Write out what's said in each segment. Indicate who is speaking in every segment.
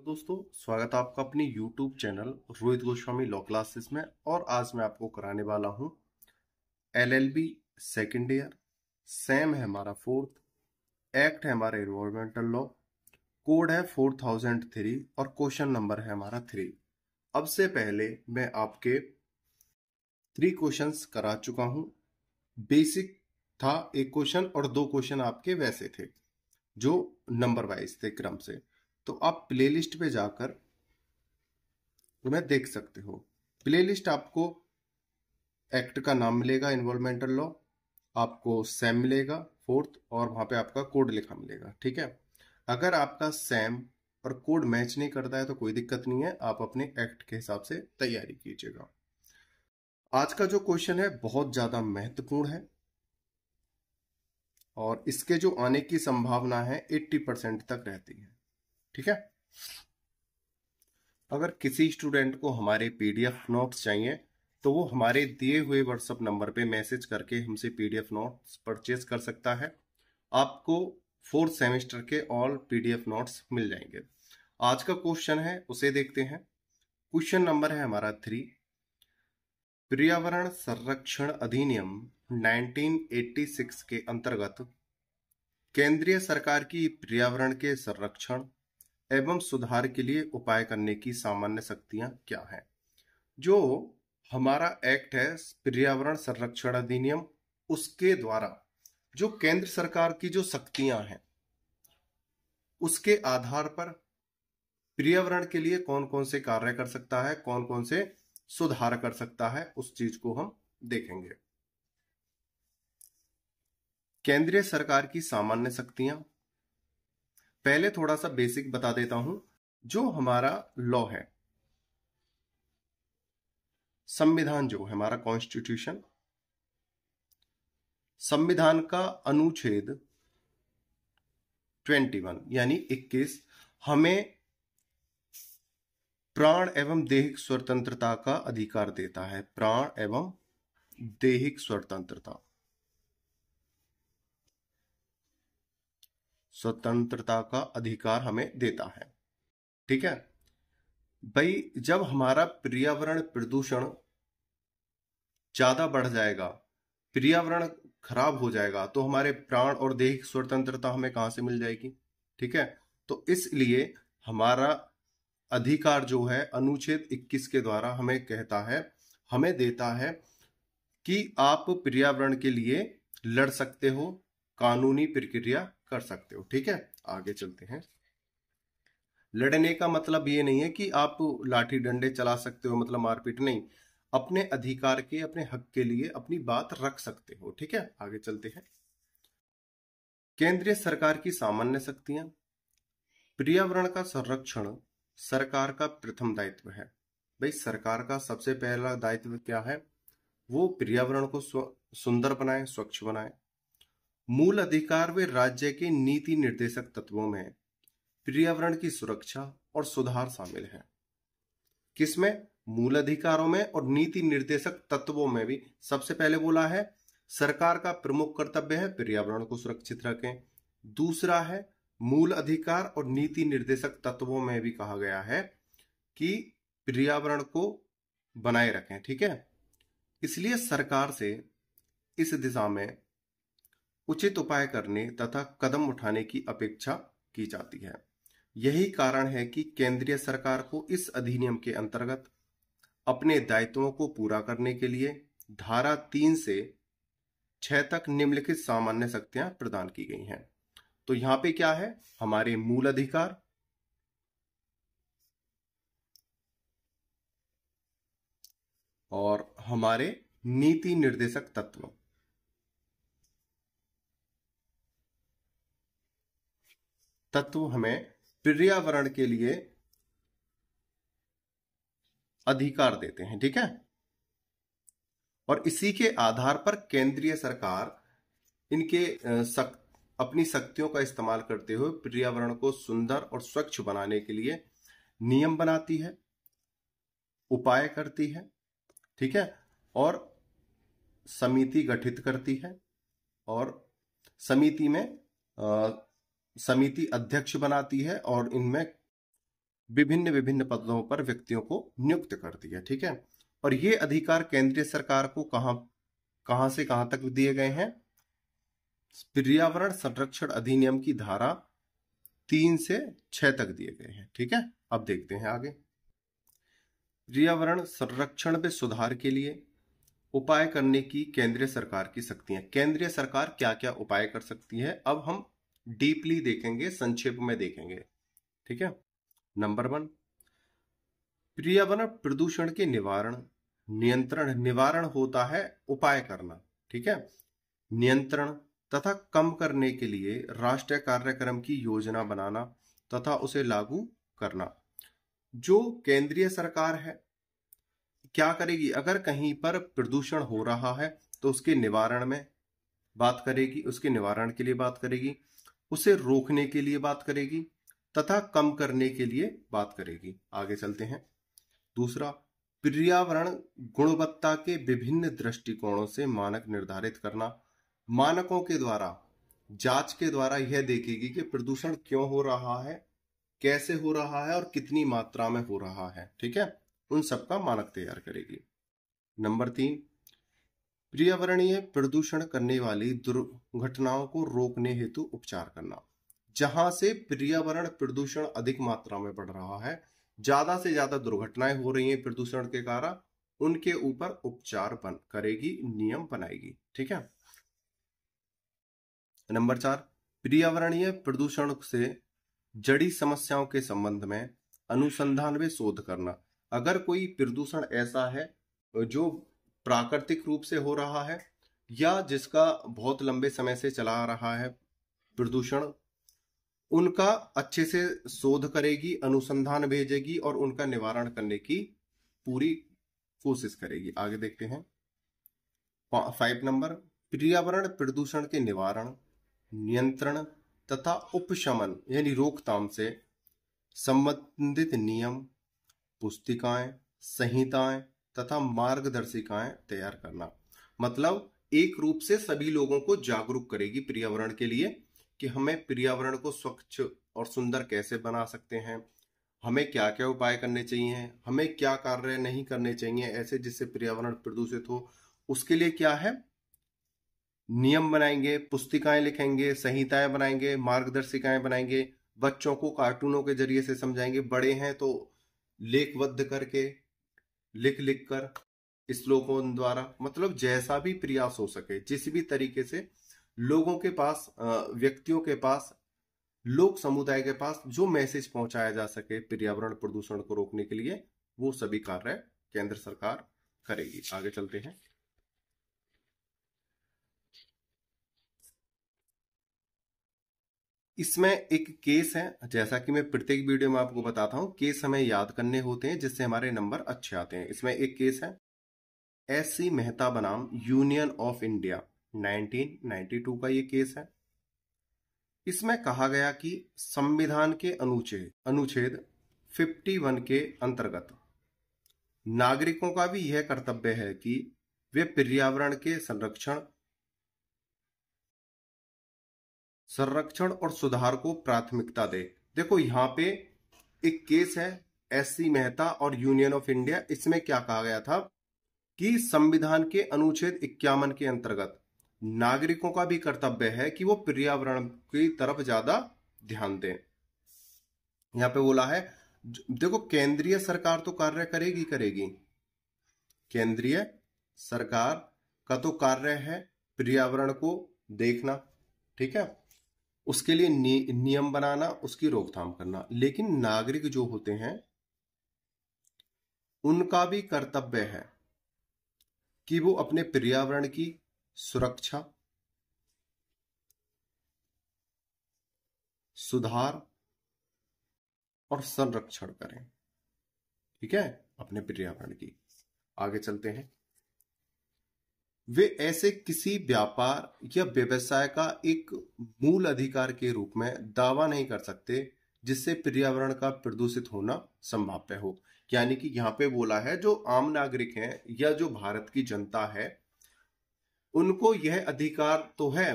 Speaker 1: तो दोस्तों स्वागत है आपका अपने YouTube channel Rohit Goswami law classes में और आज मैं आपको कराने वाला हूं L L B second year sem है हमारा फोर्थ एक्ट है हमारा इन्वायरमेंटल लॉ कोड है फोर थाउजेंड थ्री और क्वेश्चन नंबर है हमारा थ्री अब से पहले मैं आपके थ्री क्वेश्चंस करा चुका हूं बेसिक था एक क्वेश्चन और दो क्वेश्चन आपके वैसे थे जो नंबर वाइज थे क्रम से तो आप प्लेलिस्ट पे जाकर उन्हें देख सकते हो प्लेलिस्ट आपको एक्ट का नाम मिलेगा इन्वॉल्वमेंटल लॉ आपको सैम मिलेगा फोर्थ और वहां पे आपका कोड लिखा मिलेगा ठीक है अगर आपका सैम और कोड मैच नहीं करता है तो कोई दिक्कत नहीं है आप अपने एक्ट के हिसाब से तैयारी कीजिएगा आज का जो क्वेश्चन है बहुत ज्यादा महत्वपूर्ण है और इसके जो आने की संभावना है 80 परसेंट तक रहती है ठीक है अगर किसी स्टूडेंट को हमारे पीडीएफ नोट्स चाहिए तो वो हमारे दिए हुए व्हाट्सअप नंबर पे मैसेज करके हमसे पीडीएफ नोट्स परचेज कर सकता है आपको फोर्थ सेमेस्टर के ऑल पीडीएफ नोट्स मिल जाएंगे आज का क्वेश्चन है उसे देखते हैं क्वेश्चन नंबर है हमारा थ्री पर्यावरण संरक्षण अधिनियम 1986 के अंतर्गत केंद्रीय सरकार की पर्यावरण के संरक्षण एवं सुधार के लिए उपाय करने की सामान्य शक्तियां क्या हैं जो हमारा एक्ट है पर्यावरण संरक्षण अधिनियम उसके द्वारा जो केंद्र सरकार की जो शक्तियां हैं उसके आधार पर पर्यावरण के लिए कौन कौन से कार्य कर सकता है कौन कौन से सुधार कर सकता है उस चीज को हम देखेंगे केंद्रीय सरकार की सामान्य शक्तियां पहले थोड़ा सा बेसिक बता देता हूं जो हमारा लॉ है संविधान जो है हमारा कॉन्स्टिट्यूशन संविधान का अनुच्छेद 21 यानी 21 हमें प्राण एवं देहिक स्वतंत्रता का अधिकार देता है प्राण एवं देहिक स्वतंत्रता स्वतंत्रता का अधिकार हमें देता है ठीक है भाई जब हमारा पर्यावरण प्रदूषण ज्यादा बढ़ जाएगा पर्यावरण खराब हो जाएगा तो हमारे प्राण और देह की स्वतंत्रता हमें कहाँ से मिल जाएगी ठीक है तो इसलिए हमारा अधिकार जो है अनुच्छेद 21 के द्वारा हमें कहता है हमें देता है कि आप पर्यावरण के लिए लड़ सकते हो कानूनी प्रक्रिया कर सकते हो ठीक है आगे चलते हैं लड़ने का मतलब ये नहीं है कि आप लाठी डंडे चला सकते हो मतलब मारपीट नहीं अपने अधिकार के अपने हक के लिए अपनी बात रख सकते हो ठीक है आगे चलते हैं केंद्रीय सरकार की सामान्य शक्तियां पर्यावरण का संरक्षण सरकार का प्रथम दायित्व है भाई सरकार का सबसे पहला दायित्व क्या है वो पर्यावरण को सुंदर बनाए स्वच्छ बनाए मूल अधिकार वे राज्य के नीति निर्देशक तत्वों में पर्यावरण की सुरक्षा और सुधार शामिल है किसमें मूल अधिकारों में और नीति निर्देशक तत्वों में भी सबसे पहले बोला है सरकार का प्रमुख कर्तव्य है पर्यावरण को सुरक्षित रखें दूसरा है मूल अधिकार और नीति निर्देशक तत्वों में भी कहा गया है कि पर्यावरण को बनाए रखें ठीक है इसलिए सरकार से इस दिशा में उचित उपाय करने तथा कदम उठाने की अपेक्षा की जाती है यही कारण है कि केंद्रीय सरकार को इस अधिनियम के अंतर्गत अपने दायित्वों को पूरा करने के लिए धारा तीन से छह तक निम्नलिखित सामान्य शक्तियां प्रदान की गई हैं तो यहां पे क्या है हमारे मूल अधिकार और हमारे नीति निर्देशक तत्व तत्व हमें पर्यावरण के लिए अधिकार देते हैं ठीक है और इसी के आधार पर केंद्रीय सरकार इनके सक, अपनी शक्तियों का इस्तेमाल करते हुए पर्यावरण को सुंदर और स्वच्छ बनाने के लिए नियम बनाती है उपाय करती है ठीक है और समिति गठित करती है और समिति में समिति अध्यक्ष बनाती है और इनमें विभिन्न विभिन्न पदों पर व्यक्तियों को नियुक्त करती है ठीक है और ये अधिकार केंद्रीय सरकार को कहां कहां से कहां तक दिए गए हैं पर्यावरण संरक्षण अधिनियम की धारा तीन से छह तक दिए गए हैं ठीक है अब देखते हैं आगे पर्यावरण संरक्षण में सुधार के लिए उपाय करने की केंद्रीय सरकार की शक्तियां केंद्रीय सरकार क्या क्या उपाय कर सकती है अब हम डीपली देखेंगे संक्षेप में देखेंगे ठीक है नंबर वन पर्यावरण प्रदूषण के निवारण नियंत्रण निवारण होता है उपाय करना ठीक है नियंत्रण तथा कम करने के लिए राष्ट्रीय कार्यक्रम की योजना बनाना तथा उसे लागू करना जो केंद्रीय सरकार है क्या करेगी अगर कहीं पर प्रदूषण हो रहा है तो उसके निवारण में बात करेगी उसके निवारण के लिए बात करेगी उसे रोकने के लिए बात करेगी तथा कम करने के लिए बात करेगी आगे चलते हैं दूसरा पर्यावरण गुणवत्ता के विभिन्न दृष्टिकोणों से मानक निर्धारित करना मानकों के द्वारा जांच के द्वारा यह देखेगी कि प्रदूषण क्यों हो रहा है कैसे हो रहा है और कितनी मात्रा में हो रहा है ठीक है उन सबका मानक तैयार करेगी नंबर तीन पर्यावरणीय प्रदूषण करने वाली दुर्घटनाओं को रोकने हेतु उपचार करना जहां से पर्यावरण प्रदूषण अधिक मात्रा में बढ़ रहा है ज्यादा से ज्यादा दुर्घटनाएं हो रही हैं प्रदूषण के कारण उनके ऊपर उपचार बन करेगी नियम बनाएगी ठीक है नंबर चार पर्यावरणीय प्रदूषण से जड़ी समस्याओं के संबंध में अनुसंधान में शोध करना अगर कोई प्रदूषण ऐसा है जो प्राकृतिक रूप से हो रहा है या जिसका बहुत लंबे समय से चला आ रहा है प्रदूषण उनका अच्छे से शोध करेगी अनुसंधान भेजेगी और उनका निवारण करने की पूरी कोशिश करेगी आगे देखते हैं फाइव नंबर पर्यावरण प्रदूषण के निवारण नियंत्रण तथा उपशमन यानी रोकथाम से संबंधित नियम पुस्तिकाएं संहिताएं तथा मार्गदर्शिकाएं तैयार करना मतलब एक रूप से सभी लोगों को जागरूक करेगी पर्यावरण के लिए कि हमें पर्यावरण को स्वच्छ और सुंदर कैसे बना सकते हैं हमें क्या क्या उपाय करने चाहिए हमें क्या कार्य नहीं करने चाहिए ऐसे जिससे पर्यावरण प्रदूषित हो उसके लिए क्या है नियम बनाएंगे पुस्तिकाएं लिखेंगे संहिताएं बनाएंगे मार्गदर्शिकाएं बनाएंगे बच्चों को कार्टूनों के जरिए से समझाएंगे बड़े हैं तो लेखबद्ध करके लिख लिख कर श्लोकों द्वारा मतलब जैसा भी प्रयास हो सके जिस भी तरीके से लोगों के पास व्यक्तियों के पास लोक समुदाय के पास जो मैसेज पहुंचाया जा सके पर्यावरण प्रदूषण को रोकने के लिए वो सभी कार्य केंद्र सरकार करेगी आगे चलते हैं इसमें एक केस है जैसा कि मैं प्रत्येक वीडियो में आपको बताता हूं केस हमें याद करने होते हैं जिससे हमारे नंबर अच्छे आते हैं इसमें एक केस है एस मेहता बनाम यूनियन ऑफ इंडिया 1992 का ये केस है इसमें कहा गया कि संविधान के अनुच्छेद अनुच्छेद 51 के अंतर्गत नागरिकों का भी यह कर्तव्य है कि वे पर्यावरण के संरक्षण संरक्षण और सुधार को प्राथमिकता दे देखो यहाँ पे एक केस है एस सी मेहता और यूनियन ऑफ इंडिया इसमें क्या कहा गया था कि संविधान के अनुच्छेद इक्यावन के अंतर्गत नागरिकों का भी कर्तव्य है कि वो पर्यावरण की तरफ ज्यादा ध्यान दें यहां पे बोला है देखो केंद्रीय सरकार तो कार्य करेगी करेगी केंद्रीय सरकार का तो कार्य है पर्यावरण को देखना ठीक है उसके लिए नियम बनाना उसकी रोकथाम करना लेकिन नागरिक जो होते हैं उनका भी कर्तव्य है कि वो अपने पर्यावरण की सुरक्षा सुधार और संरक्षण करें ठीक है अपने पर्यावरण की आगे चलते हैं वे ऐसे किसी व्यापार या व्यवसाय का एक मूल अधिकार के रूप में दावा नहीं कर सकते जिससे पर्यावरण का प्रदूषित होना संभाव्य हो यानी कि यहाँ पे बोला है जो आम नागरिक हैं या जो भारत की जनता है उनको यह अधिकार तो है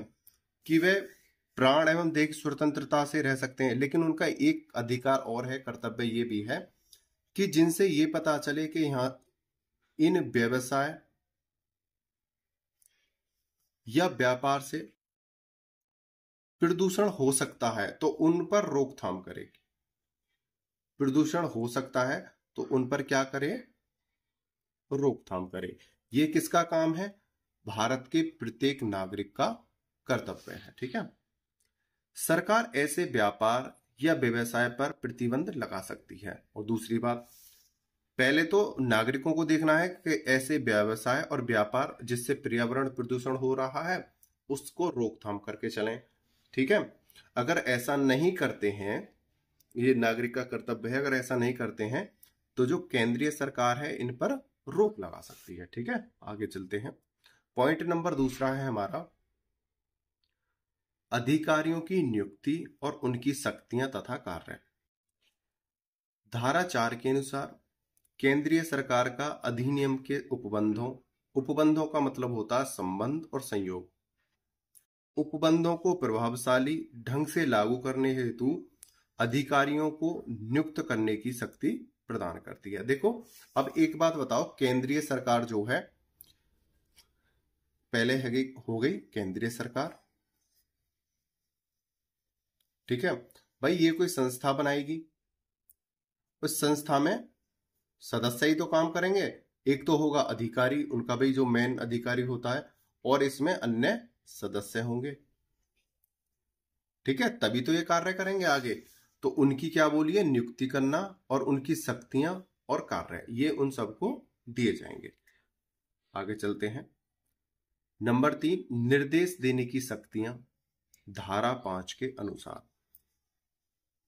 Speaker 1: कि वे प्राण एवं देह स्वतंत्रता से रह सकते हैं लेकिन उनका एक अधिकार और है कर्तव्य ये भी है कि जिनसे ये पता चले कि यहाँ इन व्यवसाय या व्यापार से प्रदूषण हो सकता है तो उन पर रोकथाम करेगी प्रदूषण हो सकता है तो उन पर क्या करे रोकथाम करे ये किसका काम है भारत के प्रत्येक नागरिक का कर्तव्य है ठीक है सरकार ऐसे व्यापार या व्यवसाय पर प्रतिबंध लगा सकती है और दूसरी बात पहले तो नागरिकों को देखना है कि ऐसे व्यवसाय और व्यापार जिससे पर्यावरण प्रदूषण हो रहा है उसको रोकथाम करके चलें ठीक है अगर ऐसा नहीं करते हैं ये नागरिक का कर्तव्य है अगर ऐसा नहीं करते हैं तो जो केंद्रीय सरकार है इन पर रोक लगा सकती है ठीक है आगे चलते हैं पॉइंट नंबर दूसरा है हमारा अधिकारियों की नियुक्ति और उनकी शक्तियां तथा कार्य धारा चार के अनुसार केंद्रीय सरकार का अधिनियम के उपबंधों उपबंधों का मतलब होता है संबंध और संयोग उपबंधों को प्रभावशाली ढंग से लागू करने हेतु अधिकारियों को नियुक्त करने की शक्ति प्रदान करती है देखो अब एक बात बताओ केंद्रीय सरकार जो है पहले है हो गई केंद्रीय सरकार ठीक है भाई ये कोई संस्था बनाएगी उस संस्था में सदस्य ही तो काम करेंगे एक तो होगा अधिकारी उनका भी जो मेन अधिकारी होता है और इसमें अन्य सदस्य होंगे ठीक है तभी तो ये कार्य करेंगे आगे तो उनकी क्या बोलिए नियुक्ति करना और उनकी शक्तियां और कार्य ये उन सबको दिए जाएंगे आगे चलते हैं नंबर तीन निर्देश देने की शक्तियां धारा पांच के अनुसार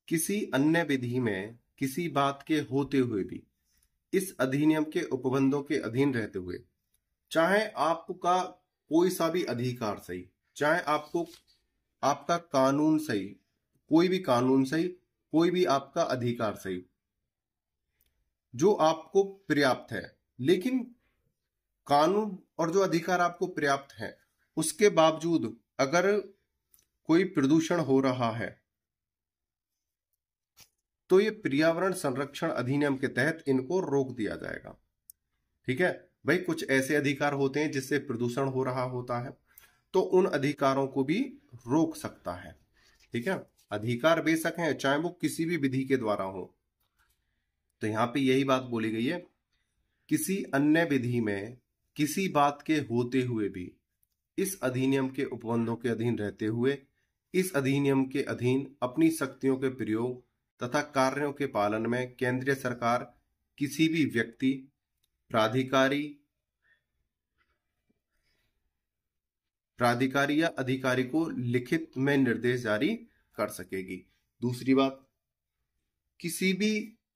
Speaker 1: किसी अन्य विधि में किसी बात के होते हुए भी इस अधिनियम के उपबंधों के अधीन रहते हुए चाहे आपका कोई सा भी अधिकार सही चाहे आपको आपका कानून सही कोई भी कानून सही कोई भी आपका अधिकार सही जो आपको पर्याप्त है लेकिन कानून और जो अधिकार आपको पर्याप्त है उसके बावजूद अगर कोई प्रदूषण हो रहा है तो ये पर्यावरण संरक्षण अधिनियम के तहत इनको रोक दिया जाएगा ठीक है भाई कुछ ऐसे अधिकार होते हैं जिससे प्रदूषण हो रहा होता है तो उन अधिकारों को भी रोक सकता है ठीक है अधिकार बेशक हैं चाहे वो किसी भी विधि के द्वारा हो तो यहां पे यही बात बोली गई है किसी अन्य विधि में किसी बात के होते हुए भी इस अधिनियम के उपबंधों के अधीन रहते हुए इस अधिनियम के अधीन अपनी शक्तियों के प्रयोग तथा कार्यों के पालन में केंद्रीय सरकार किसी भी व्यक्ति प्राधिकारी प्राधिकारी या अधिकारी को लिखित में निर्देश जारी कर सकेगी दूसरी बात किसी भी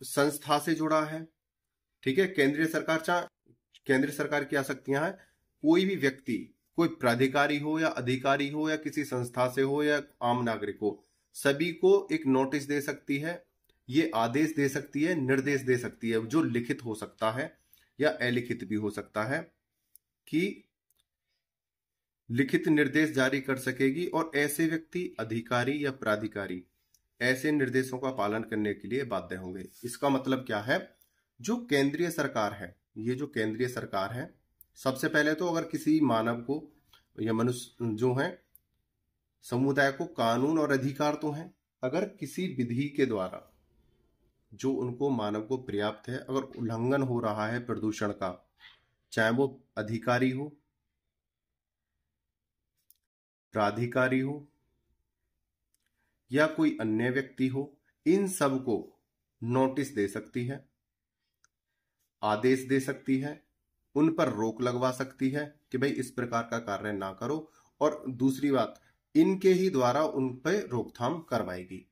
Speaker 1: संस्था से जुड़ा है ठीक है केंद्रीय सरकार चाह केंद्र सरकार की आसक्तियां हैं कोई भी व्यक्ति कोई प्राधिकारी हो या अधिकारी हो या किसी संस्था से हो या आम नागरिक हो सभी को एक नोटिस दे सकती है ये आदेश दे सकती है निर्देश दे सकती है जो लिखित हो सकता है या अलिखित भी हो सकता है कि लिखित निर्देश जारी कर सकेगी और ऐसे व्यक्ति अधिकारी या प्राधिकारी ऐसे निर्देशों का पालन करने के लिए बाध्य होंगे इसका मतलब क्या है जो केंद्रीय सरकार है ये जो केंद्रीय सरकार है सबसे पहले तो अगर किसी मानव को या मनुष्य जो है समुदाय को कानून और अधिकार तो हैं अगर किसी विधि के द्वारा जो उनको मानव को पर्याप्त है अगर उल्लंघन हो रहा है प्रदूषण का चाहे वो अधिकारी हो प्राधिकारी हो या कोई अन्य व्यक्ति हो इन सब को नोटिस दे सकती है आदेश दे सकती है उन पर रोक लगवा सकती है कि भाई इस प्रकार का कार्य ना करो और दूसरी बात इनके ही द्वारा उन पर रोकथाम करवाएगी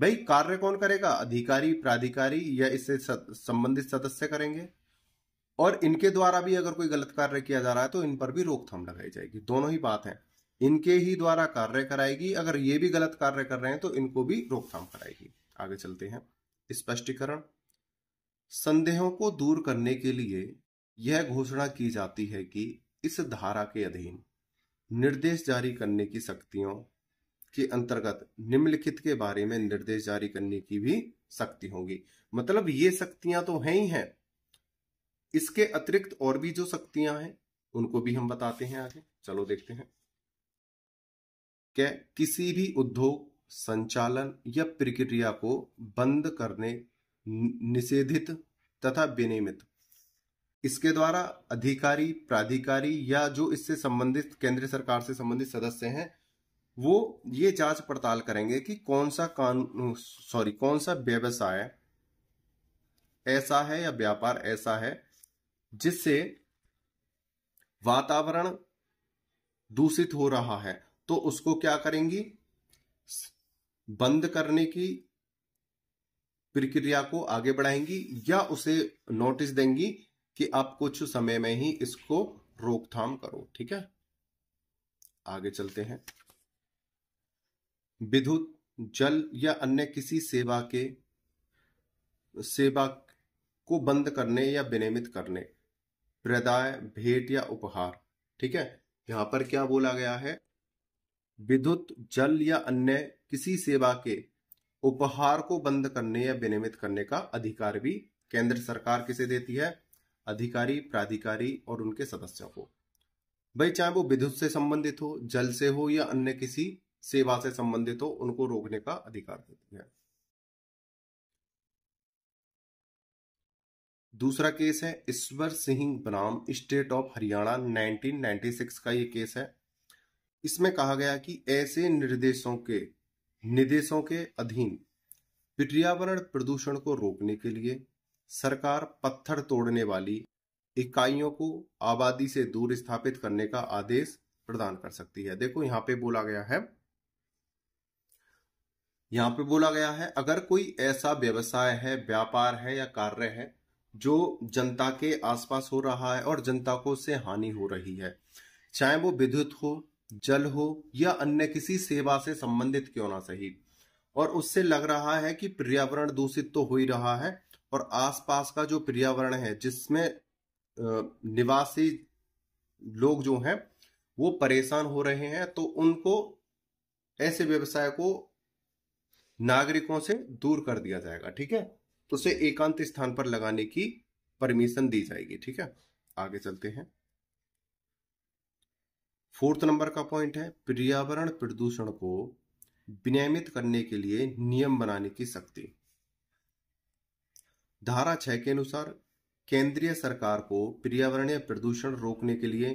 Speaker 1: भाई कार्य कौन करेगा अधिकारी प्राधिकारी या इससे संबंधित सदस्य करेंगे और इनके द्वारा भी अगर कोई गलत कार्य किया जा रहा है तो इन पर भी रोकथाम लगाई जाएगी दोनों ही बात है इनके ही द्वारा कार्य कराएगी अगर ये भी गलत कार्य कर रहे हैं तो इनको भी रोकथाम कराएगी आगे चलते हैं स्पष्टीकरण संदेहों को दूर करने के लिए यह घोषणा की जाती है कि इस धारा के अधीन निर्देश जारी करने की शक्तियों के अंतर्गत निम्नलिखित के बारे में निर्देश जारी करने की भी शक्ति होगी मतलब ये शक्तियां तो हैं ही हैं इसके अतिरिक्त और भी जो शक्तियां हैं उनको भी हम बताते हैं आगे चलो देखते हैं क्या किसी भी उद्योग संचालन या प्रक्रिया को बंद करने निषेधित तथा विनियमित इसके द्वारा अधिकारी प्राधिकारी या जो इससे संबंधित केंद्र सरकार से संबंधित सदस्य हैं वो ये जांच पड़ताल करेंगे कि कौन सा कानून सॉरी कौन सा व्यवसाय ऐसा है या व्यापार ऐसा है जिससे वातावरण दूषित हो रहा है तो उसको क्या करेंगी बंद करने की प्रक्रिया को आगे बढ़ाएंगी या उसे नोटिस देंगी कि आप कुछ समय में ही इसको रोकथाम करो ठीक है आगे चलते हैं विद्युत जल या अन्य किसी सेवा के सेवा को बंद करने या विनियमित करने प्रदाय भेंट या उपहार ठीक है यहां पर क्या बोला गया है विद्युत जल या अन्य किसी सेवा के उपहार को बंद करने या विनियमित करने का अधिकार भी केंद्र सरकार किसे देती है अधिकारी प्राधिकारी और उनके सदस्यों को भाई चाहे वो विद्युत से संबंधित हो जल से हो या अन्य किसी सेवा से संबंधित हो उनको रोकने का अधिकार देती है दूसरा केस है ईश्वर सिंह बनाम स्टेट ऑफ हरियाणा 1996 का ये केस है इसमें कहा गया कि ऐसे निर्देशों के निर्देशों के अधीन पर्यावरण प्रदूषण को रोकने के लिए सरकार पत्थर तोड़ने वाली इकाइयों को आबादी से दूर स्थापित करने का आदेश प्रदान कर सकती है देखो यहां पे बोला गया है यहां पे बोला गया है अगर कोई ऐसा व्यवसाय है व्यापार है या कार्य है जो जनता के आसपास हो रहा है और जनता को उससे हानि हो रही है चाहे वो विद्युत हो जल हो या अन्य किसी सेवा से संबंधित क्यों ना सही और उससे लग रहा है कि पर्यावरण दूषित तो हो ही रहा है और आसपास का जो पर्यावरण है जिसमें निवासी लोग जो हैं वो परेशान हो रहे हैं तो उनको ऐसे व्यवसाय को नागरिकों से दूर कर दिया जाएगा ठीक है तो उसे एकांत स्थान पर लगाने की परमिशन दी जाएगी ठीक है आगे चलते हैं फोर्थ नंबर का पॉइंट है पर्यावरण प्रदूषण को विनियमित करने के लिए नियम बनाने की शक्ति धारा छह के अनुसार केंद्रीय सरकार को पर्यावरणीय प्रदूषण रोकने के लिए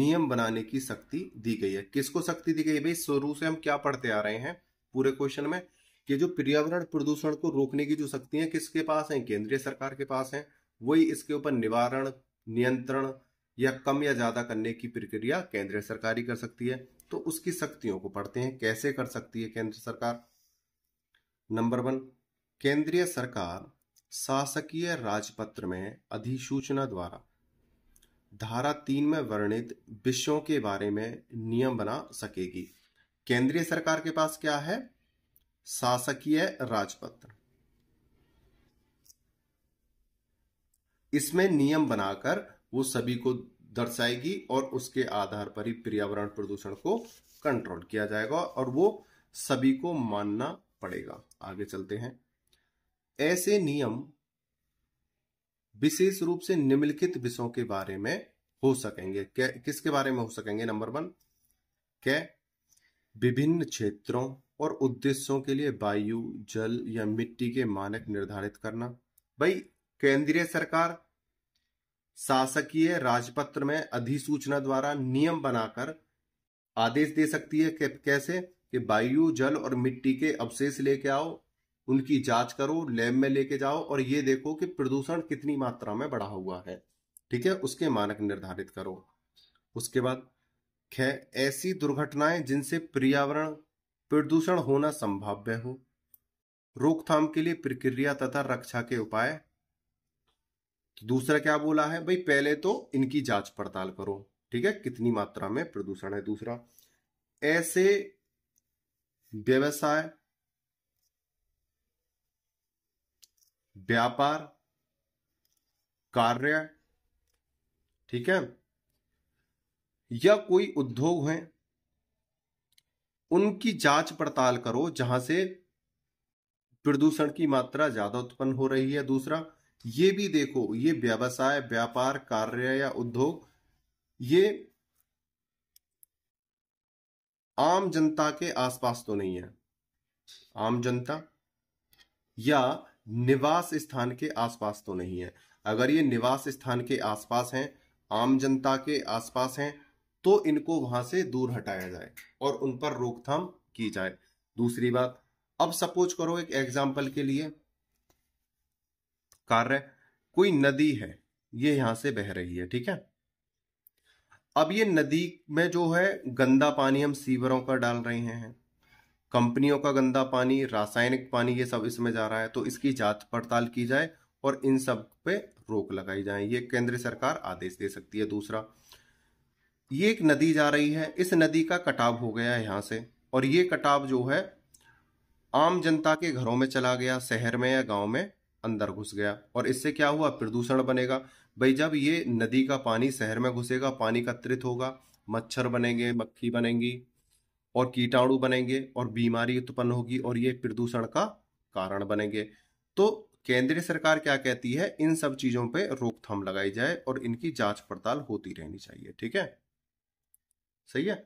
Speaker 1: नियम बनाने की शक्ति दी गई है किसको शक्ति दी गई है भाई शुरू से हम क्या पढ़ते आ रहे हैं पूरे क्वेश्चन में कि जो पर्यावरण प्रदूषण को रोकने की जो शक्ति है किसके पास है केंद्रीय सरकार के पास है वही इसके ऊपर निवारण नियंत्रण या कम या ज्यादा करने की प्रक्रिया केंद्रीय सरकार ही कर सकती है तो उसकी शक्तियों को पढ़ते हैं कैसे कर सकती है केंद्र सरकार नंबर वन केंद्रीय सरकार शासकीय राजपत्र में अधिसूचना द्वारा धारा तीन में वर्णित विषयों के बारे में नियम बना सकेगी केंद्रीय सरकार के पास क्या है शासकीय राजपत्र इसमें नियम बनाकर वो सभी को दर्शाएगी और उसके आधार पर ही पर्यावरण प्रदूषण को कंट्रोल किया जाएगा और वो सभी को मानना पड़ेगा आगे चलते हैं ऐसे नियम विशेष रूप से निम्नलिखित विषयों के बारे में हो सकेंगे क्या किसके बारे में हो सकेंगे नंबर वन क्या विभिन्न क्षेत्रों और उद्देश्यों के लिए वायु जल या मिट्टी के मानक निर्धारित करना भाई केंद्रीय सरकार शासकीय राजपत्र में अधिसूचना द्वारा नियम बनाकर आदेश दे सकती है कैसे कि वायु जल और मिट्टी के अवशेष लेके आओ उनकी जांच करो लैब में लेके जाओ और ये देखो कि प्रदूषण कितनी मात्रा में बढ़ा हुआ है ठीक है उसके मानक निर्धारित करो उसके बाद ख ऐसी दुर्घटनाएं जिनसे पर्यावरण प्रदूषण होना संभाव्य हो रोकथाम के लिए प्रक्रिया तथा रक्षा के उपाय तो दूसरा क्या बोला है भाई पहले तो इनकी जांच पड़ताल करो ठीक है कितनी मात्रा में प्रदूषण है दूसरा ऐसे व्यवसाय व्यापार कार्य ठीक है या कोई उद्योग है उनकी जांच पड़ताल करो जहां से प्रदूषण की मात्रा ज्यादा उत्पन्न हो रही है दूसरा ये भी देखो ये व्यवसाय व्यापार कार्य या उद्योग ये आम जनता के आसपास तो नहीं है आम जनता या निवास स्थान के आसपास तो नहीं है अगर ये निवास स्थान के आसपास हैं आम जनता के आसपास हैं तो इनको वहां से दूर हटाया जाए और उन पर रोकथाम की जाए दूसरी बात अब सपोज करो एक एग्जाम्पल के लिए कार्य कोई नदी है ये यहां से बह रही है ठीक है अब ये नदी में जो है गंदा पानी हम सीवरों का डाल रहे हैं कंपनियों का गंदा पानी रासायनिक पानी ये सब इसमें जा रहा है तो इसकी जांच पड़ताल की जाए और इन सब पे रोक लगाई जाए ये केंद्र सरकार आदेश दे सकती है दूसरा ये एक नदी जा रही है इस नदी का कटाव हो गया है यहाँ से और ये कटाव जो है आम जनता के घरों में चला गया शहर में या गांव में अंदर घुस गया और इससे क्या हुआ प्रदूषण बनेगा भाई जब ये नदी का पानी शहर में घुसेगा पानी एकत्रित होगा मच्छर बनेंगे मक्खी बनेंगी और कीटाणु बनेंगे और बीमारी उत्पन्न होगी और ये प्रदूषण का कारण बनेंगे तो केंद्र सरकार क्या कहती है इन सब चीजों पे रोकथाम लगाई जाए और इनकी जांच पड़ताल होती रहनी चाहिए ठीक है सही है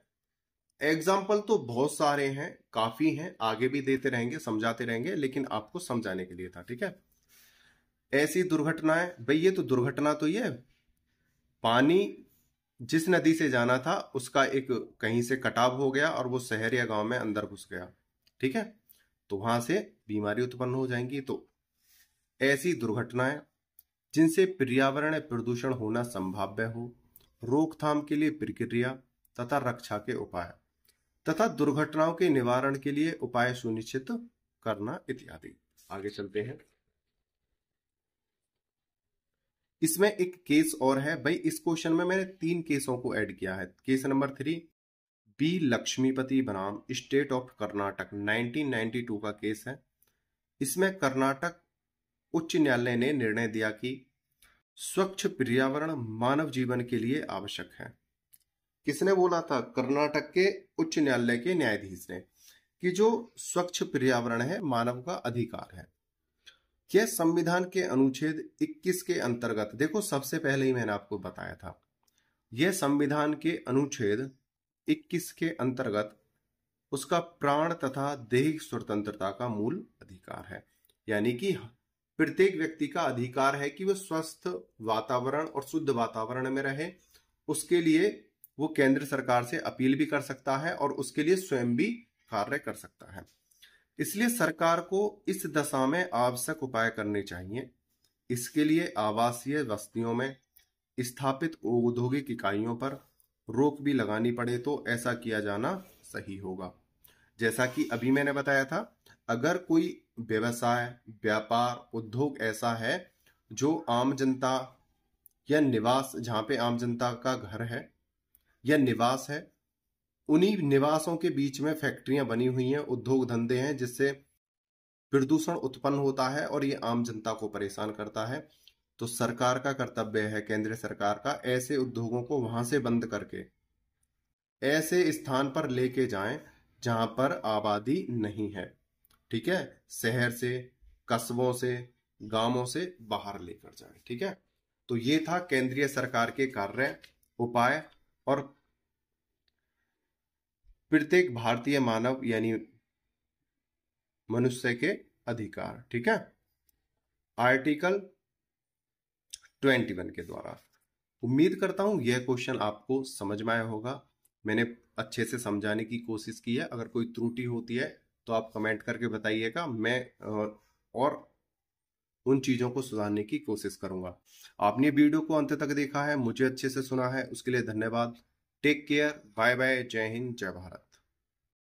Speaker 1: एग्जाम्पल तो बहुत सारे हैं काफी हैं आगे भी देते रहेंगे समझाते रहेंगे लेकिन आपको समझाने के लिए था ठीक है ऐसी दुर्घटनाएं भाई ये तो दुर्घटना तो ये पानी जिस नदी से जाना था उसका एक कहीं से कटाव हो गया और वो शहर या गांव में अंदर घुस गया ठीक है तो वहां से बीमारी उत्पन्न हो जाएंगी तो ऐसी दुर्घटनाएं जिनसे पर्यावरण प्रदूषण होना संभाव्य हो रोकथाम के लिए प्रक्रिया तथा रक्षा के उपाय तथा दुर्घटनाओं के निवारण के लिए उपाय सुनिश्चित करना इत्यादि आगे चलते हैं इसमें एक केस और है भाई इस क्वेश्चन में मैंने तीन केसों को ऐड किया है case number three B Laxmipati बनाम स्टेट ऑफ कर्नाटक 1992 का केस है इसमें कर्नाटक उच्च न्यायालय ने निर्णय दिया कि स्वच्छ पर्यावरण मानव जीवन के लिए आवश्यक है किसने बोला था कर्नाटक के उच्च न्यायालय के न्यायाधीश ने कि जो स्वच्छ पर्यावरण है मानव का अधिकार है यह संविधान के अनुच्छेद 21 के अंतर्गत देखो सबसे पहले ही मैंने आपको बताया था यह संविधान के अनुच्छेद 21 के अंतर्गत उसका प्राण तथा देहिक स्वतंत्रता का मूल अधिकार है यानी कि प्रत्येक व्यक्ति का अधिकार है कि वह स्वस्थ वातावरण और शुद्ध वातावरण में रहे उसके लिए वो केंद्र सरकार से अपील भी कर सकता है और उसके लिए स्वयं भी कार्य कर सकता है इसलिए सरकार को इस दशा में आवश्यक उपाय करने चाहिए इसके लिए आवासीय बस्तियों में स्थापित औद्योगिक इकाइयों पर रोक भी लगानी पड़े तो ऐसा किया जाना सही होगा जैसा कि अभी मैंने बताया था अगर कोई व्यवसाय व्यापार उद्योग ऐसा है जो आम जनता या निवास जहाँ पे आम जनता का घर है या निवास है उन्हीं निवासों के बीच में फैक्ट्रियां बनी हुई हैं उद्योग धंधे हैं जिससे प्रदूषण उत्पन्न होता है और ये आम जनता को परेशान करता है तो सरकार का कर्तव्य है केंद्र सरकार का ऐसे उद्योगों को वहां से बंद करके ऐसे स्थान पर लेके जाएं जहां पर आबादी नहीं है ठीक है शहर से कस्बों से गांवों से बाहर लेकर जाएं ठीक है तो ये था केंद्रीय सरकार के कार्य उपाय और प्रत्येक भारतीय मानव यानी मनुष्य के अधिकार ठीक है आर्टिकल ट्वेंटी वन के द्वारा उम्मीद करता हूं यह क्वेश्चन आपको समझ में आया होगा मैंने अच्छे से समझाने की कोशिश की है अगर कोई त्रुटि होती है तो आप कमेंट करके बताइएगा मैं और उन चीज़ों को सुधारने की कोशिश करूंगा आपने वीडियो को अंत तक देखा है मुझे अच्छे से सुना है उसके लिए धन्यवाद टेक केयर बाय बाय जय हिंद जय भारत